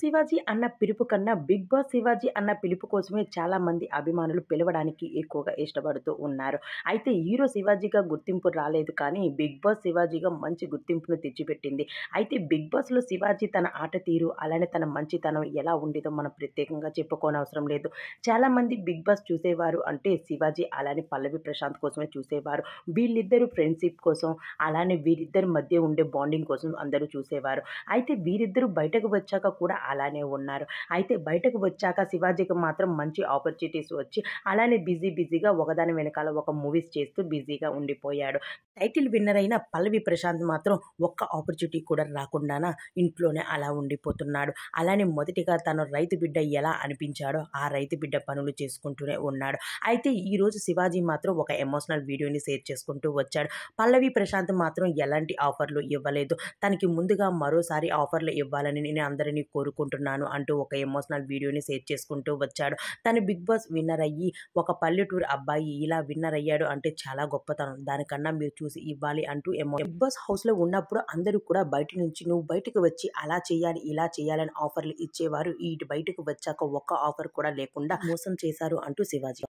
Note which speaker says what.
Speaker 1: శివాజీ అన్న పిలుపు కన్నా బిగ్ బాస్ శివాజీ అన్న పిలుపు కోసమే చాలామంది అభిమానులు పిలవడానికి ఎక్కువగా ఇష్టపడుతూ ఉన్నారు అయితే హీరో శివాజీగా గుర్తింపు రాలేదు కానీ బిగ్ బాస్ శివాజీగా మంచి గుర్తింపును తెచ్చిపెట్టింది అయితే బిగ్ బాస్లో శివాజీ తన ఆట తీరు అలానే తన మంచితనం ఎలా ఉండేదో మనం ప్రత్యేకంగా చెప్పుకోనవసరం లేదు చాలామంది బిగ్ బాస్ చూసేవారు అంటే శివాజీ అలానే పల్లవి ప్రశాంత్ కోసమే చూసేవారు వీళ్ళిద్దరు ఫ్రెండ్షిప్ కోసం అలానే వీరిద్దరి మధ్య ఉండే బాండింగ్ కోసం అందరూ చూసేవారు అయితే వీరిద్దరూ బయటకు వచ్చాక కూడా అలానే ఉన్నారు అయితే బయటకు వచ్చాక శివాజీకి మాత్రం మంచి ఆపర్చునిటీస్ వచ్చి అలానే బిజీ బిజీగా ఒకదాని వెనకాల ఒక మూవీస్ చేస్తూ బిజీగా ఉండిపోయాడు టైటిల్ విన్నర్ అయిన పల్లవి ప్రశాంత్ మాత్రం ఒక్క ఆపర్చునిటీ కూడా రాకుండానా ఇంట్లోనే అలా ఉండిపోతున్నాడు అలానే మొదటిగా తను రైతు బిడ్డ ఎలా అనిపించాడో ఆ రైతు బిడ్డ పనులు చేసుకుంటూనే ఉన్నాడు అయితే ఈరోజు శివాజీ మాత్రం ఒక ఎమోషనల్ వీడియోని షేర్ చేసుకుంటూ వచ్చాడు పల్లవి ప్రశాంత్ మాత్రం ఎలాంటి ఆఫర్లు ఇవ్వలేదు తనకి ముందుగా మరోసారి ఆఫర్లు ఇవ్వాలని నేను అందరినీ కోరుకు అనుకుంటున్నాను అంటూ ఒక ఎమోషనల్ వీడియోని షేర్ చేసుకుంటూ వచ్చాడు తను బిగ్ బాస్ విన్నర్ అయ్యి ఒక పల్లెటూరు అబ్బాయి ఇలా విన్నర్ అయ్యాడు అంటే చాలా గొప్పతనం దానికన్నా మీరు చూసి ఇవ్వాలి అంటూ ఎమో బిగ్ బాస్ హౌస్లో ఉన్నప్పుడు అందరూ కూడా బయట నుంచి నువ్వు బయటకు వచ్చి అలా చేయాలి ఇలా చేయాలని ఆఫర్లు ఇచ్చేవారు ఇటు బయటకు వచ్చాక ఒక్క ఆఫర్ కూడా లేకుండా మోసం చేశారు అంటూ శివాజీ